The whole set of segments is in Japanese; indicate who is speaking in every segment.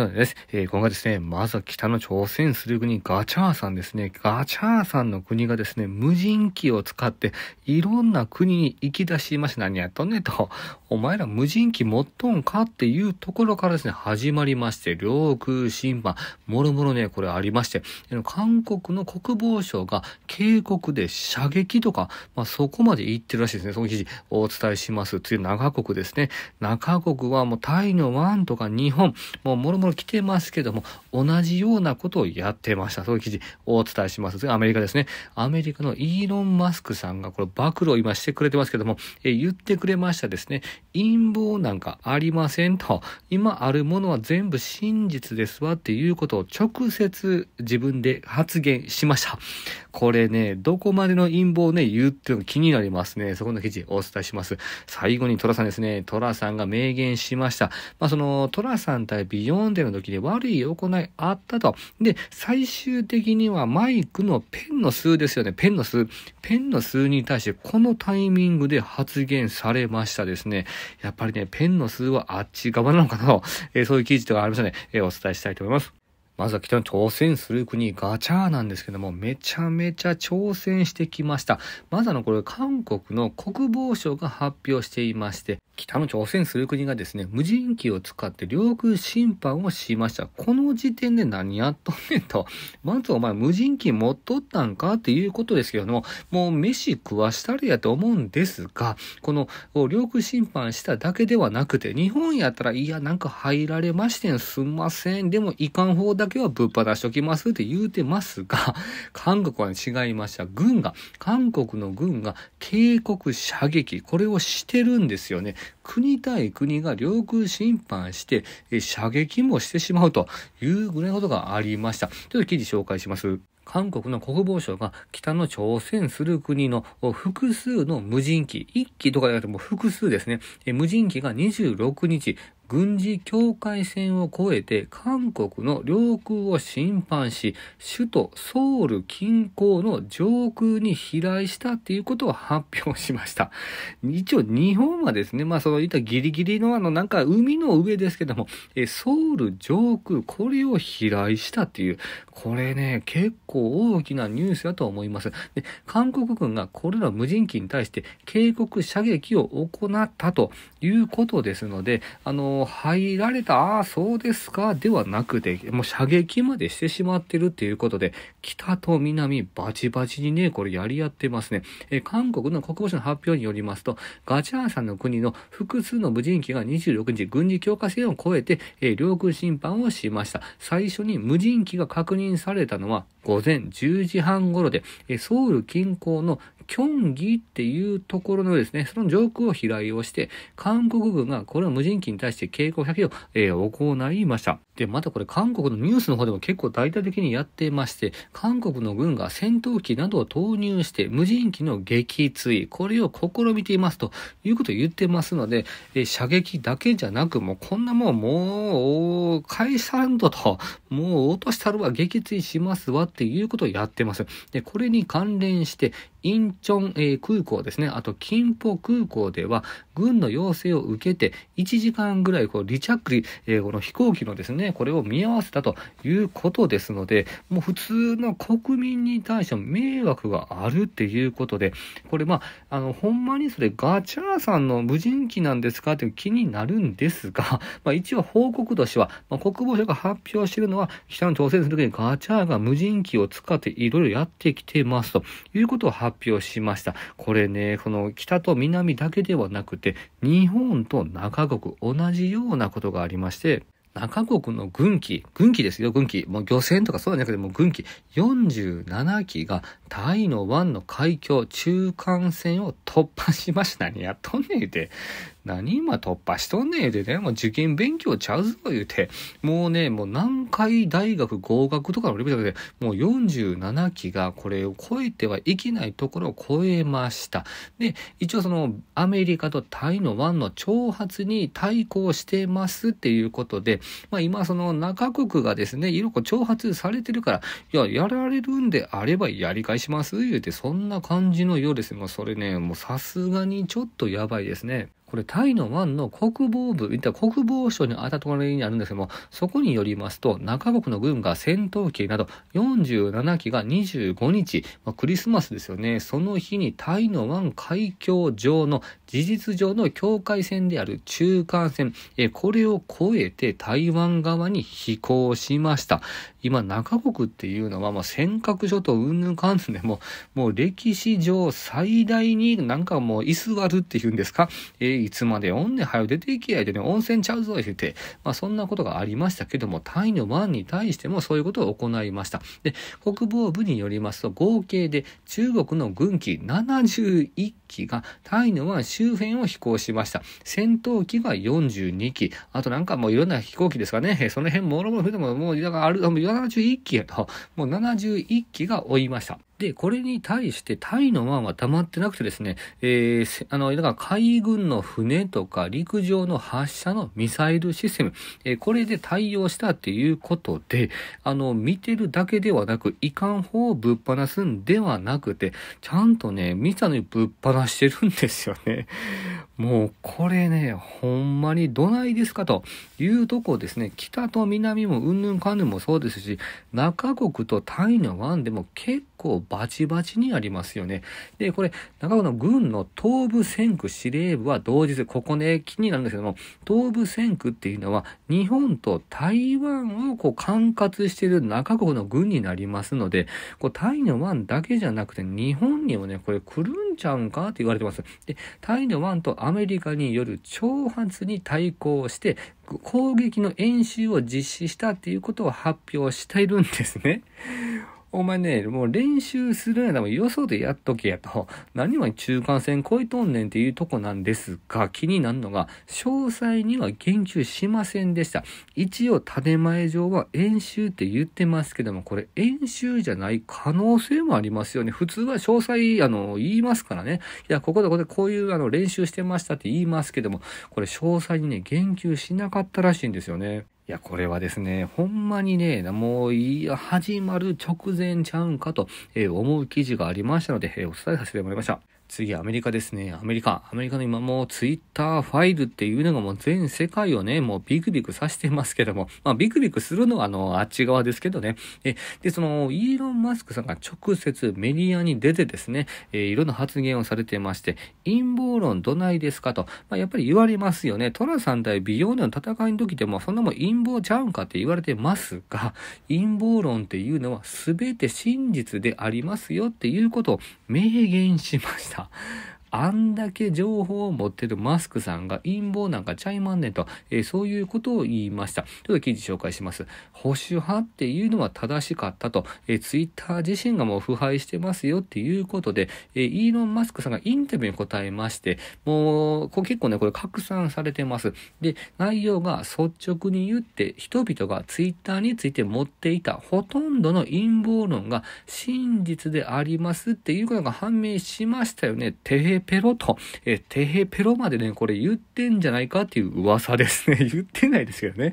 Speaker 1: はい、です。えー、今回ですね、まずは北の朝鮮する国ガチャーさんですね。ガチャーさんの国がですね、無人機を使っていろんな国に行き出しました。何やっとんねと。お前ら無人機持っとんかっていうところからですね、始まりまして、領空侵犯、もろもろね、これありまして、韓国の国防省が警告で射撃とか、まあ、そこまで行ってるらしいですね。その記事をお伝えします。次、長国ですね。長国はもうタイの湾とか日本、もうもろもの来てますけども、同じようなことをやってました。そういう記事をお伝えします。アメリカですね。アメリカのイーロン・マスクさんがこれ暴露を今してくれてますけども、え言ってくれましたですね。陰謀なんかありませんと。今あるものは全部真実ですわっていうことを直接自分で発言しました。これね、どこまでの陰謀をね、言うっていうの気になりますね。そこの記事お伝えします。最後にトラさんですね、トラさんが明言しました。まあ、その、トラさん対ビヨンデの時に悪い行いあったと。で、最終的にはマイクのペンの数ですよね。ペンの数。ペンの数に対して、このタイミングで発言されましたですね。やっぱりね、ペンの数はあっち側なのかなと、えー、そういう記事とかありましたね、えー、お伝えしたいと思います。まずは北の挑戦する国、ガチャーなんですけども、めちゃめちゃ挑戦してきました。まずあの、これ、韓国の国防省が発表していまして、北の朝鮮する国がですね、無人機を使って領空侵犯をしました。この時点で何やっとんねんと。まずお前無人機持っとったんかっていうことですけども、もう飯食わしたりやと思うんですが、この領空侵犯しただけではなくて、日本やったら、いや、なんか入られましてん、すんません。でも、いかん方だけけはぶっ放しておきますって言うてますが、韓国は違いました。軍が、韓国の軍が警告射撃、これをしてるんですよね。国対国が領空侵犯して、射撃もしてしまうというぐらいのことがありました。ちょっと記事紹介します。韓国の国防省が北の朝鮮する国の複数の無人機、1機とかじゃなても複数ですね、無人機が26日、軍事境界線を越えて韓国の領空を侵犯し、首都ソウル近郊の上空に飛来したっていうことを発表しました。一応日本はですね、まあそのいったギリギリのあのなんか海の上ですけども、えソウル上空、これを飛来したっていう、これね、結構大きなニュースだと思います。で韓国軍がこれら無人機に対して警告射撃を行ったということですので、あの入られた、ああ、そうですか、ではなくて、もう射撃までしてしまってるっていうことで、北と南バチバチにね、これやり合ってますね。え韓国の国防省の発表によりますと、ガチャーさんの国の複数の無人機が26日、軍事強化線を越えて、え領空侵犯をしました。最初に無人機が確認されたのは、午前10時半頃で、えソウル近郊のキョンギっていうところのですね、その上空を飛来をして、韓国軍がこれを無人機に対して傾向百を、えー、行いました。で、またこれ韓国のニュースの方でも結構大々的にやってまして、韓国の軍が戦闘機などを投入して無人機の撃墜、これを試みていますということを言ってますので、え射撃だけじゃなく、もうこんなもんもう解散度と、もう落としたるわ、撃墜しますわっていうことをやってます。で、これに関連して、インチョン、えー、空港ですね、あと金浦空港では、軍の要請を受けて、1時間ぐらいこう離着陸、えー、この飛行機のですね、これを見合わせたということですので、もう普通の国民に対して迷惑があるっていうことで、これまあ、あの、ほんまにそれガチャーさんの無人機なんですかって気になるんですが、まあ一応報告としては、まあ、国防省が発表しているのは、北の朝鮮するときにガチャーが無人機を使っていろいろやってきてますということを発表しました。これね、この北と南だけではなくて、日本と中国同じようなことがありまして、中国の軍機、軍機ですよ、軍機。もう漁船とかそうなんじゃなくて、もう軍機。47機がタイの湾の海峡中間線を突破しましたにやっとんねん言うて。何今突破しとんねえでね、もう受験勉強ちゃうぞ言うて、もうね、もう南海大学合格とかのレベルだけで、もう47期がこれを超えてはいけないところを超えました。で、一応そのアメリカとタイの湾の挑発に対抗してますっていうことで、まあ今その中国がですね、いろいろ挑発されてるから、いや、やられるんであればやり返します言うて、そんな感じのようです。もうそれね、もうさすがにちょっとやばいですね。これタイの湾の国防部、いった国防省にあたところにあるんですけども、そこによりますと、中国の軍が戦闘機など47機が25日、まあ、クリスマスですよね、その日にタイの湾海峡上の事実上の境界線である中間線、えこれを越えて台湾側に飛行しました。今、中国っていうのは、まあ、尖閣諸島うんぬんかんんでも、もう歴史上最大になんかもう居座るっていうんですか、えー、いつまでおんねん、はよ出ていきやいでね、温泉ちゃうぞ、言うて、まあ、そんなことがありましたけども、タイの湾に対してもそういうことを行いました。で、国防部によりますと、合計で中国の軍機71機がタイの湾周周辺を飛行しました。戦闘機が42機、あとなんかもういろんな飛行機ですかね、その辺もろもろでももう、だからある、もう71機、もう71機が追いました。で、これに対してタイの湾は溜まってなくてですね、えー、あの、だから海軍の船とか陸上の発射のミサイルシステム、えー、これで対応したっていうことで、あの、見てるだけではなく、いかん方をぶっ放すんではなくて、ちゃんとね、ミサのぶっ放してるんですよね。もう、これね、ほんまにどないですかというとこですね、北と南もうんぬんかんぬんもそうですし、中国とタイの湾でも結構構バチバチにありますよね。で、これ、中岡の軍の東部戦区司令部は同日、ここね、気になるんですけども、東部戦区っていうのは、日本と台湾をこう管轄している中国の軍になりますので、こうタイの湾だけじゃなくて、日本にもね、これ来るんちゃうんかって言われてます。で、タイの湾とアメリカによる挑発に対抗して、攻撃の演習を実施したっていうことを発表しているんですね。お前ね、もう練習するんやったらよそでやっとけやと。何も中間線超えとんねんっていうとこなんですが、気になるのが、詳細には言及しませんでした。一応、建前上は演習って言ってますけども、これ演習じゃない可能性もありますよね。普通は詳細、あの、言いますからね。いや、ここでここでこういうあの練習してましたって言いますけども、これ詳細にね、言及しなかったらしいんですよね。いや、これはですね、ほんまにね、もう、いや、始まる直前ちゃうんかと、え思う記事がありましたので、えお伝えさせてもらいました。次、アメリカですね。アメリカ。アメリカの今もツイッターファイルっていうのがもう全世界をね、もうビクビクさしてますけども、まあビクビクするのはあの、あっち側ですけどね。え、で、その、イーロン・マスクさんが直接メディアに出てですね、えー、いろんな発言をされてまして、陰謀論どないですかと、まあやっぱり言われますよね。トラさん対美容の戦いの時でも、そんなもん陰謀ちゃうんかって言われてますが、陰謀論っていうのは全て真実でありますよっていうことを明言しました。啊。あんだけ情報を持ってるマスクさんが陰謀なんかちゃいまんねんと、えー、そういうことを言いました。ちょっと記事紹介します。保守派っていうのは正しかったと、えー、ツイッター自身がもう腐敗してますよっていうことで、えー、イーロン・マスクさんがインタビューに答えまして、もう、こ結構ね、これ拡散されてます。で、内容が率直に言って、人々がツイッターについて持っていたほとんどの陰謀論が真実でありますっていうことが判明しましたよね。てへペロと、えー、テヘペロまでね、これ言ってんじゃないかっていう噂ですね。言ってないですけどね。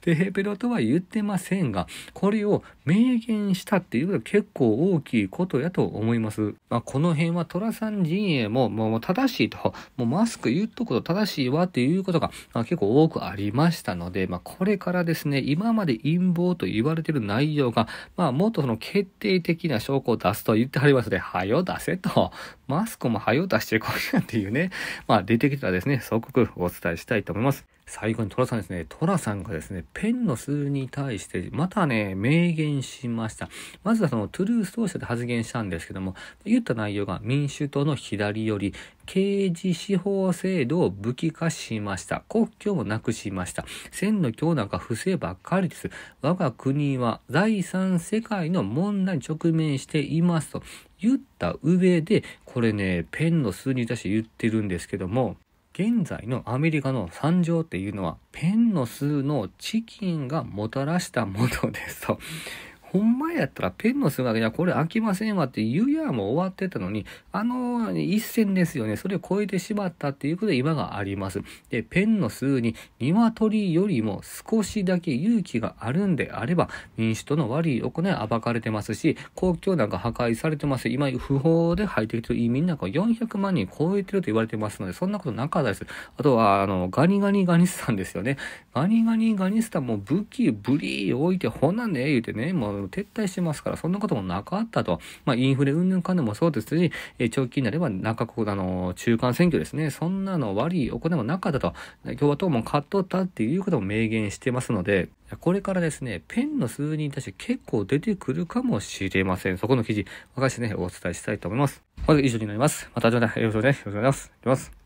Speaker 1: テヘペロとは言ってませんが、これを明言したっていうのは結構大きいことやと思います。まあ、この辺は寅さん陣営も、もう正しいと、もうマスク言っとくと正しいわっていうことが、まあ、結構多くありましたので、まあ、これからですね、今まで陰謀と言われてる内容が、まあ、もっとその決定的な証拠を出すと言ってはりますので、はよ出せと。マスクもはよ出ししていこうていうね、まあ、出てきたですね、総刻お伝えしたいと思います。最後にトラさんですね。トラさんがですね、ペンの数に対して、またね、明言しました。まずはそのトゥルース投手で発言したんですけども、言った内容が民主党の左寄り、刑事司法制度を武器化しました。国境もなくしました。線の強なんか不正ばっかりです。我が国は第三世界の問題に直面していますと言った上で、これね、ペンの数に対して言ってるんですけども、現在のアメリカの惨状っていうのはペンの数のチキンがもたらしたものですとほんまやったらペンのにがこれ飽きませんわって言うやも終わってたのに、あの一線ですよね。それを超えてしまったっていうことで今があります。で、ペンの数に鶏よりも少しだけ勇気があるんであれば、民主党の悪い行いは暴かれてますし、公共なんか破壊されてます。今、不法で入ってきてる移民なんか400万人超えてると言われてますので、そんなことなかったです。あとは、あの、ガニガニガニスタンですよね。ガニガニガニスタンも武器、ブリー置いて、ほなね、言うてね、もう撤退してますから、そんなこともなかったと。まあ、インフレ云々かんでもそうですし、え長期になれば中国、あの、中間選挙ですね、そんなの悪い行金もなかったと、共和党も勝っとったっていうことも明言してますので、これからですね、ペンの数に対して結構出てくるかもしれません。そこの記事、私ね、お伝えしたいと思います。まず以上になります。また後でよろしくお願いします。